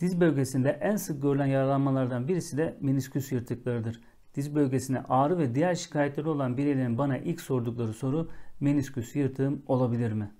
Diz bölgesinde en sık görülen yaralanmalardan birisi de menisküs yırtıklarıdır. Diz bölgesine ağrı ve diğer şikayetleri olan bireylerin bana ilk sordukları soru menisküs yırtığım olabilir mi?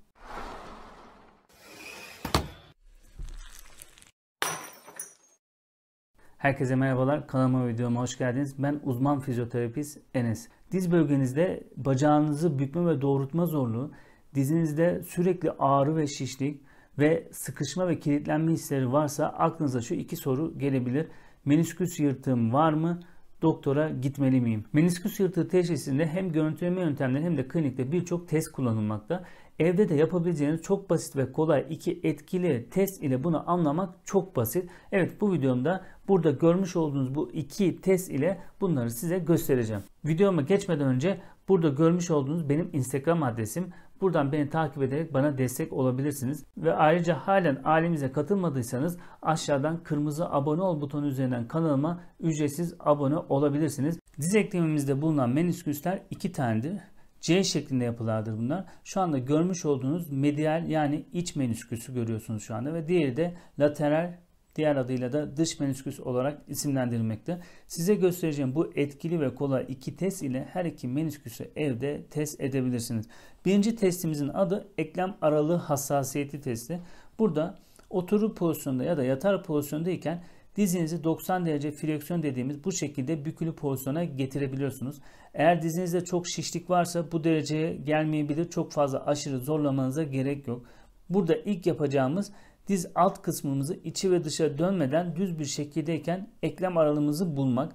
Herkese merhabalar. Kanalıma videoma hoş geldiniz. Ben uzman fizyoterapist Enes. Diz bölgenizde bacağınızı bükme ve doğrultma zorluğu, dizinizde sürekli ağrı ve şişlik, ve sıkışma ve kilitlenme hisleri varsa aklınıza şu iki soru gelebilir. Menisküs yırtığım var mı? doktora gitmeli miyim? Menisküs yırtığı teşhisinde hem görüntüleme yöntemleri hem de klinikte birçok test kullanılmakta. Evde de yapabileceğiniz çok basit ve kolay iki etkili test ile bunu anlamak çok basit. Evet bu videomda burada görmüş olduğunuz bu iki test ile bunları size göstereceğim. Videoma geçmeden önce burada görmüş olduğunuz benim Instagram adresim Buradan beni takip ederek bana destek olabilirsiniz. Ve ayrıca halen ailemize katılmadıysanız aşağıdan kırmızı abone ol butonu üzerinden kanalıma ücretsiz abone olabilirsiniz. Diz eklemimizde bulunan menisküsler iki tanedir. C şeklinde yapılardır bunlar. Şu anda görmüş olduğunuz medial yani iç menisküsü görüyorsunuz şu anda ve diğeri de lateral diğer adıyla da dış menisküs olarak isimlendirilmekte. Size göstereceğim bu etkili ve kolay iki test ile her iki menisküsü evde test edebilirsiniz. Birinci testimizin adı eklem aralığı hassasiyeti testi. Burada oturup pozisyonda ya da yatar pozisyondayken dizinizi 90 derece fleksiyon dediğimiz bu şekilde bükülü pozisyona getirebiliyorsunuz. Eğer dizinizde çok şişlik varsa bu dereceye gelmeyebilir. Çok fazla aşırı zorlamanıza gerek yok. Burada ilk yapacağımız diz alt kısmımızı içi ve dışa dönmeden düz bir şekildeyken eklem aralığımızı bulmak.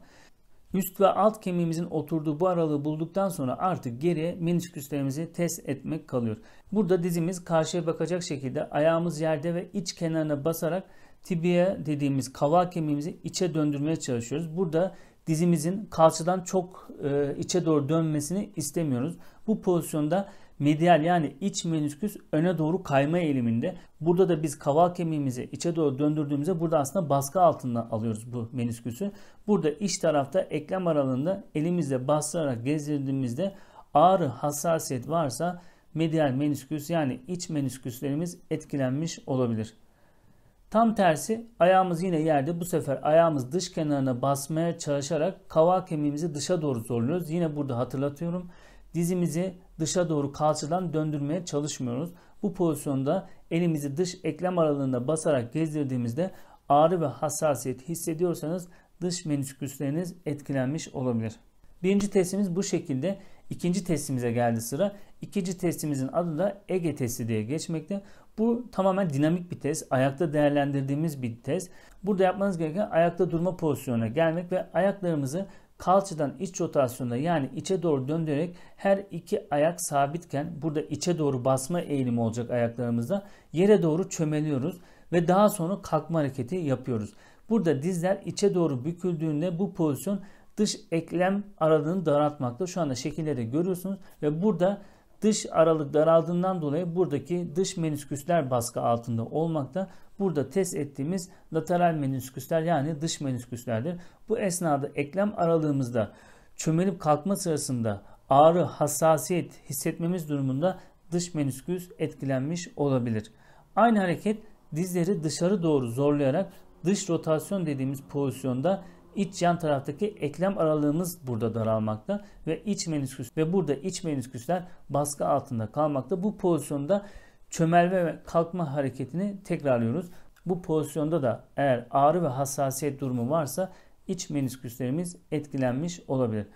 Üst ve alt kemiğimizin oturduğu bu aralığı bulduktan sonra artık geriye menisküslerimizi test etmek kalıyor. Burada dizimiz karşıya bakacak şekilde ayağımız yerde ve iç kenarına basarak tibia dediğimiz kavak kemiğimizi içe döndürmeye çalışıyoruz. Burada dizimizin kalçadan çok e, içe doğru dönmesini istemiyoruz. Bu pozisyonda medial yani iç menisküs öne doğru kayma eğiliminde. Burada da biz kaval kemiğimizi içe doğru döndürdüğümüzde burada aslında baskı altında alıyoruz bu menisküsü. Burada iç tarafta eklem aralığında elimizle bastırarak gezdirdiğimizde ağrı hassasiyet varsa medial menisküs yani iç menisküslerimiz etkilenmiş olabilir. Tam tersi ayağımız yine yerde bu sefer ayağımız dış kenarına basmaya çalışarak kavak kemiğimizi dışa doğru zorluyoruz. Yine burada hatırlatıyorum dizimizi dışa doğru kalçadan döndürmeye çalışmıyoruz. Bu pozisyonda elimizi dış eklem aralığında basarak gezdirdiğimizde ağrı ve hassasiyet hissediyorsanız dış menisküsleriniz etkilenmiş olabilir. Birinci testimiz bu şekilde. İkinci testimize geldi sıra. İkinci testimizin adı da Ege testi diye geçmekte. Bu tamamen dinamik bir test. Ayakta değerlendirdiğimiz bir test. Burada yapmanız gereken ayakta durma pozisyonuna gelmek ve ayaklarımızı kalçadan iç rotasyonda yani içe doğru döndürerek her iki ayak sabitken burada içe doğru basma eğilimi olacak ayaklarımızda yere doğru çömeliyoruz ve daha sonra kalkma hareketi yapıyoruz. Burada dizler içe doğru büküldüğünde bu pozisyon dış eklem aralığını daraltmakta. Şu anda şekilleri görüyorsunuz ve burada dış aralık daraldığından dolayı buradaki dış menisküsler baskı altında olmakta. Burada test ettiğimiz lateral menisküsler yani dış menisküslerdir. Bu esnada eklem aralığımızda çömelip kalkma sırasında ağrı, hassasiyet hissetmemiz durumunda dış menisküs etkilenmiş olabilir. Aynı hareket dizleri dışarı doğru zorlayarak dış rotasyon dediğimiz pozisyonda iç yan taraftaki eklem aralığımız burada daralmakta ve iç menisküs ve burada iç menisküsler baskı altında kalmakta. Bu pozisyonda çömelme ve kalkma hareketini tekrarlıyoruz. Bu pozisyonda da eğer ağrı ve hassasiyet durumu varsa iç menisküslerimiz etkilenmiş olabilir.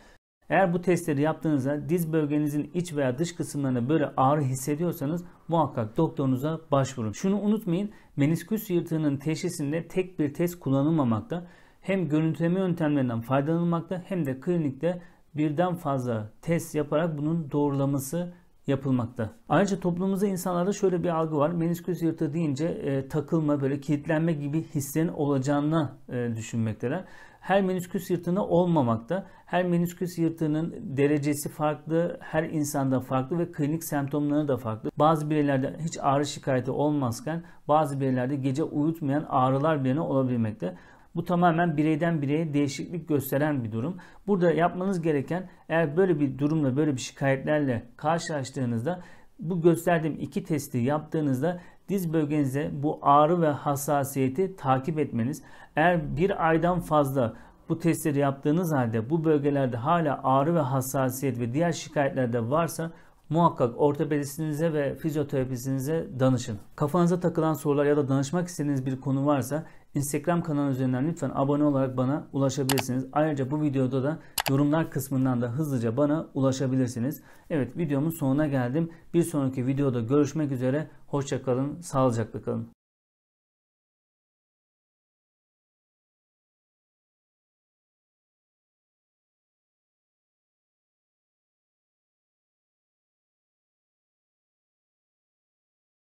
Eğer bu testleri yaptığınızda diz bölgenizin iç veya dış kısımlarına böyle ağrı hissediyorsanız muhakkak doktorunuza başvurun. Şunu unutmayın menisküs yırtığının teşhisinde tek bir test kullanılmamakta hem görüntüleme yöntemlerinden faydalanılmakta hem de klinikte birden fazla test yaparak bunun doğrulaması yapılmakta. Ayrıca toplumumuzda insanlarda şöyle bir algı var. Menisküs yırtığı deyince e, takılma, böyle kilitlenme gibi hislerin olacağını e, düşünmekteler. Her menisküs yırtığına olmamakta. Her menisküs yırtığının derecesi farklı, her insanda farklı ve klinik semptomları da farklı. Bazı bireylerde hiç ağrı şikayeti olmazken bazı bireylerde gece uyutmayan ağrılar birine olabilmekte. Bu tamamen bireyden bireye değişiklik gösteren bir durum. Burada yapmanız gereken eğer böyle bir durumla böyle bir şikayetlerle karşılaştığınızda bu gösterdiğim iki testi yaptığınızda diz bölgenize bu ağrı ve hassasiyeti takip etmeniz. Eğer bir aydan fazla bu testleri yaptığınız halde bu bölgelerde hala ağrı ve hassasiyet ve diğer şikayetlerde varsa muhakkak ortopedistinize ve fizyoterapistinize danışın. Kafanıza takılan sorular ya da danışmak istediğiniz bir konu varsa Instagram kanalı üzerinden lütfen abone olarak bana ulaşabilirsiniz. Ayrıca bu videoda da yorumlar kısmından da hızlıca bana ulaşabilirsiniz. Evet videomun sonuna geldim. Bir sonraki videoda görüşmek üzere. Hoşçakalın, sağlıcakla kalın.